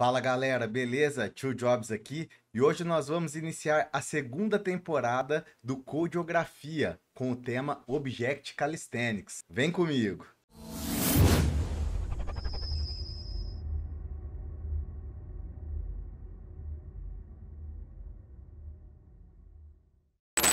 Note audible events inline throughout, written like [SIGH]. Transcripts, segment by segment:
Fala galera, beleza? Tio Jobs aqui e hoje nós vamos iniciar a segunda temporada do Codeografia com o tema Object Calisthenics. Vem comigo!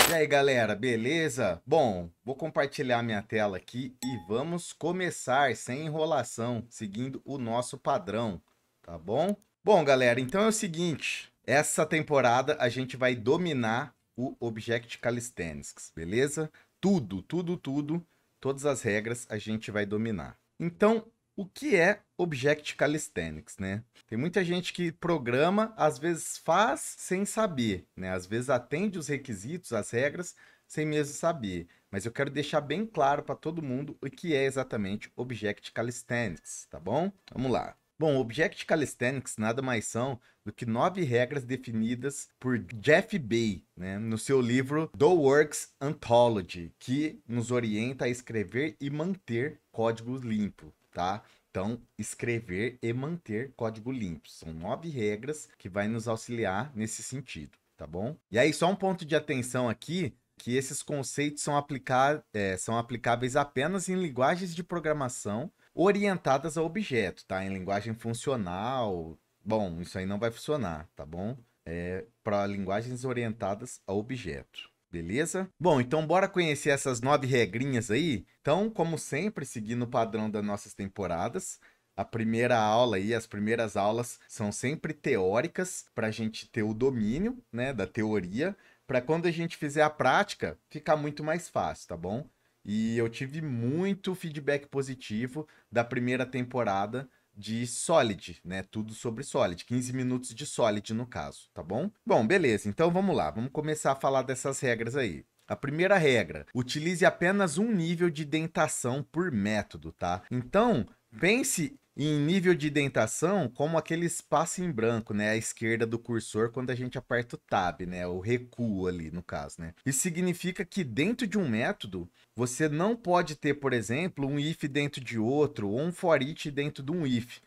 E aí galera, beleza? Bom, vou compartilhar minha tela aqui e vamos começar sem enrolação, seguindo o nosso padrão tá bom? Bom, galera, então é o seguinte, essa temporada a gente vai dominar o Object Calisthenics, beleza? Tudo, tudo, tudo, todas as regras a gente vai dominar. Então, o que é Object Calisthenics, né? Tem muita gente que programa, às vezes faz sem saber, né? Às vezes atende os requisitos, as regras, sem mesmo saber. Mas eu quero deixar bem claro para todo mundo o que é exatamente Object Calisthenics, tá bom? Vamos lá. Bom, Object Calisthenics nada mais são do que nove regras definidas por Jeff Bay né, no seu livro The Works Anthology, que nos orienta a escrever e manter código limpo, tá? Então, escrever e manter código limpo. São nove regras que vai nos auxiliar nesse sentido, tá bom? E aí, só um ponto de atenção aqui, que esses conceitos são, aplicar, é, são aplicáveis apenas em linguagens de programação orientadas a objeto, tá? Em linguagem funcional. Bom, isso aí não vai funcionar, tá bom? É para linguagens orientadas a objeto. Beleza? Bom, então bora conhecer essas nove regrinhas aí? Então, como sempre, seguindo o padrão das nossas temporadas, a primeira aula e as primeiras aulas são sempre teóricas para a gente ter o domínio né, da teoria, para quando a gente fizer a prática ficar muito mais fácil, tá bom? E eu tive muito feedback positivo da primeira temporada de Solid, né? Tudo sobre Solid, 15 minutos de Solid no caso, tá bom? Bom, beleza. Então vamos lá, vamos começar a falar dessas regras aí. A primeira regra, utilize apenas um nível de dentação por método, tá? Então, pense em nível de indentação, como aquele espaço em branco, né? À esquerda do cursor quando a gente aperta o tab, né? O recuo ali, no caso, né? Isso significa que dentro de um método, você não pode ter, por exemplo, um if dentro de outro, ou um for each dentro de um if.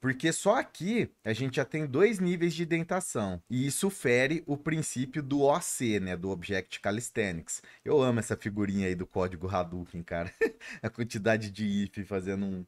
Porque só aqui a gente já tem dois níveis de dentação. E isso fere o princípio do OC, né? Do Object Calisthenics. Eu amo essa figurinha aí do código Hadouken, cara. [LAUGHS] a quantidade de if fazendo um,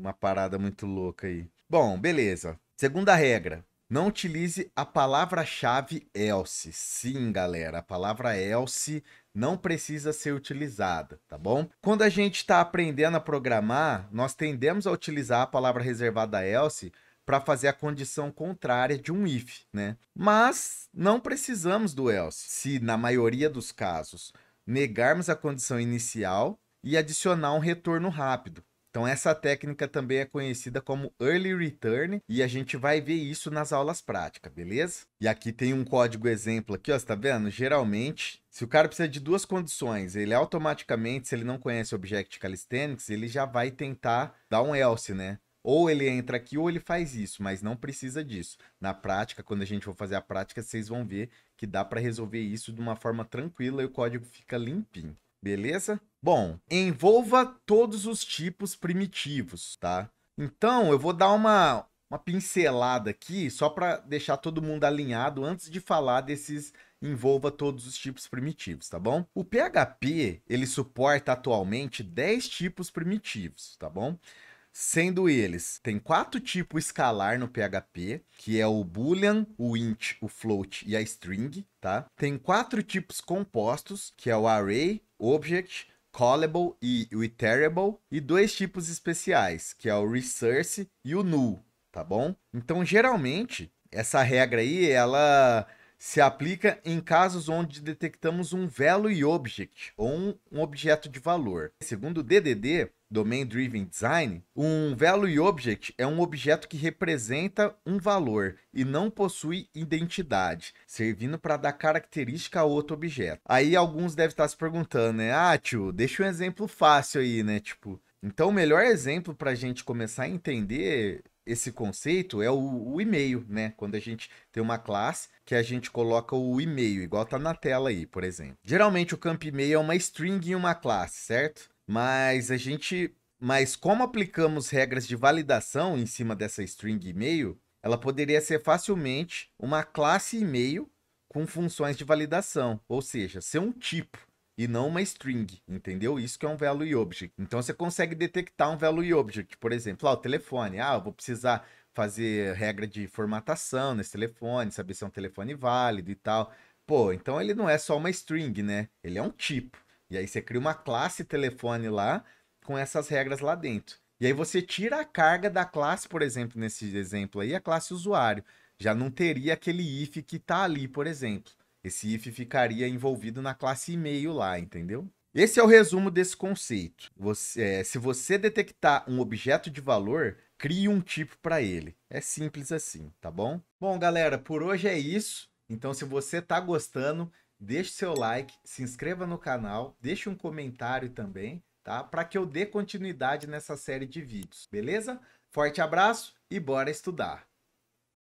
uma parada muito louca aí. Bom, beleza. Segunda regra. Não utilize a palavra-chave else. Sim, galera, a palavra else não precisa ser utilizada, tá bom? Quando a gente está aprendendo a programar, nós tendemos a utilizar a palavra reservada else para fazer a condição contrária de um if, né? Mas não precisamos do else, se na maioria dos casos negarmos a condição inicial e adicionar um retorno rápido. Então essa técnica também é conhecida como early return e a gente vai ver isso nas aulas práticas, beleza? E aqui tem um código exemplo aqui, ó, você tá vendo? Geralmente, se o cara precisa de duas condições, ele automaticamente, se ele não conhece o Object Calisthenics, ele já vai tentar dar um else, né? Ou ele entra aqui ou ele faz isso, mas não precisa disso. Na prática, quando a gente for fazer a prática, vocês vão ver que dá para resolver isso de uma forma tranquila e o código fica limpinho beleza? Bom, envolva todos os tipos primitivos, tá? Então, eu vou dar uma, uma pincelada aqui, só para deixar todo mundo alinhado antes de falar desses envolva todos os tipos primitivos, tá bom? O PHP, ele suporta atualmente 10 tipos primitivos, tá bom? Sendo eles, tem quatro tipos escalar no PHP, que é o boolean, o int, o float e a string, tá? Tem quatro tipos compostos, que é o array, object, callable e o iterable, e dois tipos especiais, que é o resource e o null, tá bom? Então, geralmente, essa regra aí, ela se aplica em casos onde detectamos um value object ou um, objeto de valor. Segundo o DDD, Domain Driven Design, um value object é um objeto que representa um valor e não possui identidade, servindo para dar característica a outro objeto. Aí alguns devem estar se perguntando, né? Ah, tio, deixa um exemplo fácil aí, né? Tipo, então, o melhor exemplo para a gente começar a entender esse conceito é o, o e-mail, né? Quando a gente tem uma classe que a gente coloca o e-mail, igual tá na tela aí, por exemplo. Geralmente o campo e-mail é uma string em uma classe, certo? Mas a gente. Mas como aplicamos regras de validação em cima dessa string e-mail, ela poderia ser facilmente uma classe e-mail com funções de validação, ou seja, ser um tipo e não uma string, entendeu? Isso que é um value object. Então você consegue detectar um value object, por exemplo, ah, o telefone, ah, eu vou precisar fazer regra de formatação nesse telefone, saber se é um telefone válido e tal. Pô, então ele não é só uma string, né? Ele é um tipo. E aí você cria uma classe telefone lá com essas regras lá dentro. E aí você tira a carga da classe, por exemplo, nesse exemplo aí, a classe usuário. Já não teria aquele if que está ali, por exemplo. Esse if ficaria envolvido na classe e-mail lá, entendeu? Esse é o resumo desse conceito. Você, é, se você detectar um objeto de valor, crie um tipo para ele. É simples assim, tá bom? Bom, galera, por hoje é isso. Então, se você está gostando, deixe seu like, se inscreva no canal, deixe um comentário também, tá? Para que eu dê continuidade nessa série de vídeos, beleza? Forte abraço e bora estudar!